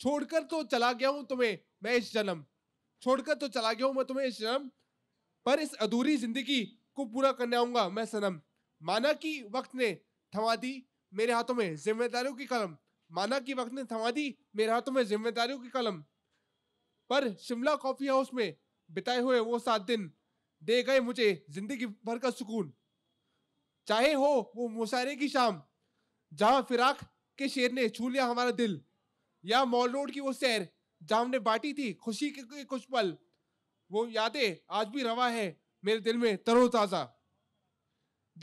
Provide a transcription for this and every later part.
छोड़कर तो चला गया हूं तुम्हें मैं इस जन्म छोड़कर तो चला गया हूं मैं तुम्हें इस जन्म पर इस अधूरी जिंदगी को पूरा करने आऊंगा मैं सनम माना कि वक्त ने थमा दी मेरे हाथों में जिम्मेदारियों की कलम माना कि वक्त ने थमा दी मेरे हाथों में जिम्मेदारियों की कलम पर शिमला कॉफी हाउस में बिताए हुए वो सात दिन दे गए मुझे जिंदगी भर का सुकून चाहे हो वो मुशायरे की शाम जहां फिराक के शेर ने छू लिया हमारा दिल या मॉल रोड की वो सैर जहाँ हमने बांटी थी खुशी के कुछ पल वो यादें आज भी रवा है मेरे दिल में तरोताज़ा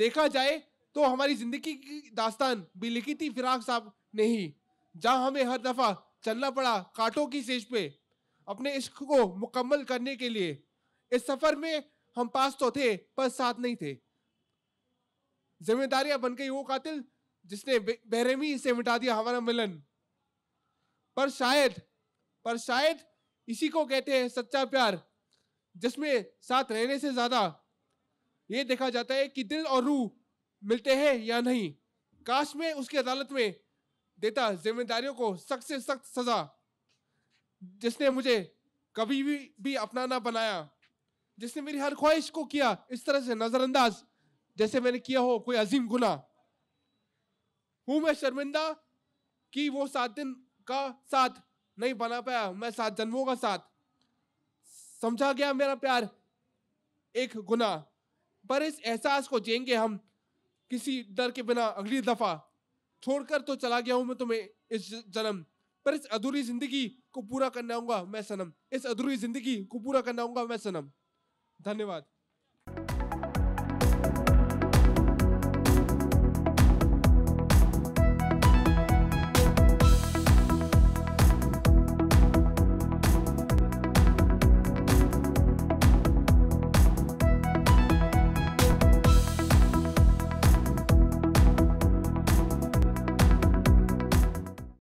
देखा जाए तो हमारी ज़िंदगी की दास्तान भी लिखी थी फिराक साहब ने ही जहाँ हमें हर दफ़ा चलना पड़ा कांटों की सेज पे अपने इश्क को मुकम्मल करने के लिए इस सफ़र में हम पास तो थे पर साथ नहीं थे जिम्मेदारियां बन गई वो कातिल जिसने बेरहमी से मिटा दिया हमारा मिलन पर शायद पर शायद इसी को कहते हैं सच्चा प्यार जिसमें साथ रहने से ज़्यादा ये देखा जाता है कि दिल और रूह मिलते हैं या नहीं काश में उसकी अदालत में देता जिम्मेदारियों को सख्त से सख्त सज़ा जिसने मुझे कभी भी भी अपना ना बनाया जिसने मेरी हर ख्वाहिश को किया इस तरह से नज़रअंदाज जैसे मैंने किया हो कोई अजीम गुना हूँ मैं शर्मिंदा कि वो सात दिन का साथ नहीं बना पाया मैं सात जन्मों का साथ समझा गया मेरा प्यार एक गुना पर इस एहसास को जेंगे हम किसी डर के बिना अगली दफा छोड़कर तो चला गया हूं मैं तुम्हें इस जन्म पर इस अधूरी जिंदगी को पूरा करना होगा मैं सनम इस अधूरी जिंदगी को पूरा करना होगा मैं सनम धन्यवाद